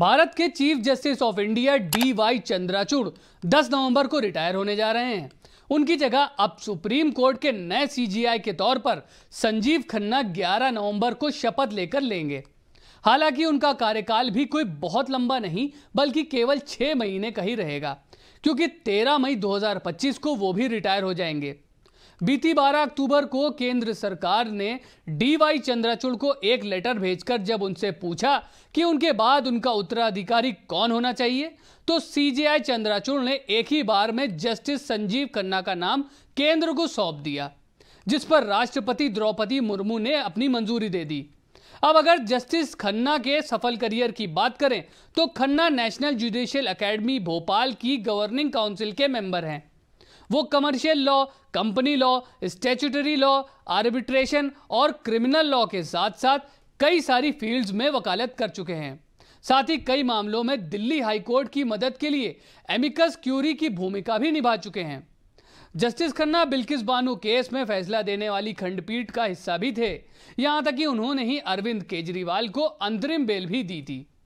भारत के chief justice of India D Y Chandrachud दस नवंबर को रिटायर होने जा रहे हैं उनकी जगह अब सुप्रीम कोर्ट के नए सीजीआई के तौर पर संजीव खन्ना 11 नवंबर को शपथ लेकर लेंगे हालांकि उनका कार्यकाल भी कोई बहुत लंबा नहीं बल्कि केवल छह महीने का ही रहेगा क्योंकि 13 मई 2025 को वो भी रिटायर हो जाएंगे बीती 12 अक्टूबर को केंद्र सरकार ने डीवाई चंद्राचूड़ को एक लेटर भेजकर जब उनसे पूछा कि उनके बाद उनका उत्तराधिकारी कौन होना चाहिए तो सीजेआई चंद्राचूड़ ने एक ही बार में जस्टिस संजीव खन्ना का नाम केंद्र को सौंप दिया जिस पर राष्ट्रपति द्रौपदी मुर्मू ने अपनी मंजूरी दे दी अब अगर जस्टिस खन्ना के सफल करियर की बात करें तो Khanna national judicial academy Bhopal की गवर्निंग काउंसिल के मेंबर हैं वो commercial law company law statutory law arbitration और क्रिमिनल लॉ के साथ साथ कई सारी फील्ड्स में वकालत कर चुके हैं साथ ही कई मामलों में दिल्ली हाईकोर्ट की मदद के लिए एमिकस क्यूरी की भूमिका भी निभा चुके हैं जस्टिस खन्ना बिल्किस बानू केस में फैसला देने वाली खंडपीठ का हिस्सा भी थे यहां तक कि उन्होंने ही अरविंद केजरीवाल को अंतरिम बेल भी दी थी